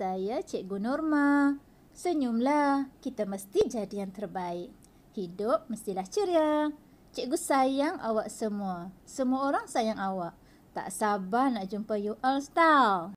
saya Cikgu Norma. Senyumlah, kita mesti jadi yang terbaik. Hidup mestilah ceria. Cikgu sayang awak semua. Semua orang sayang awak. Tak sabar nak jumpa you all style.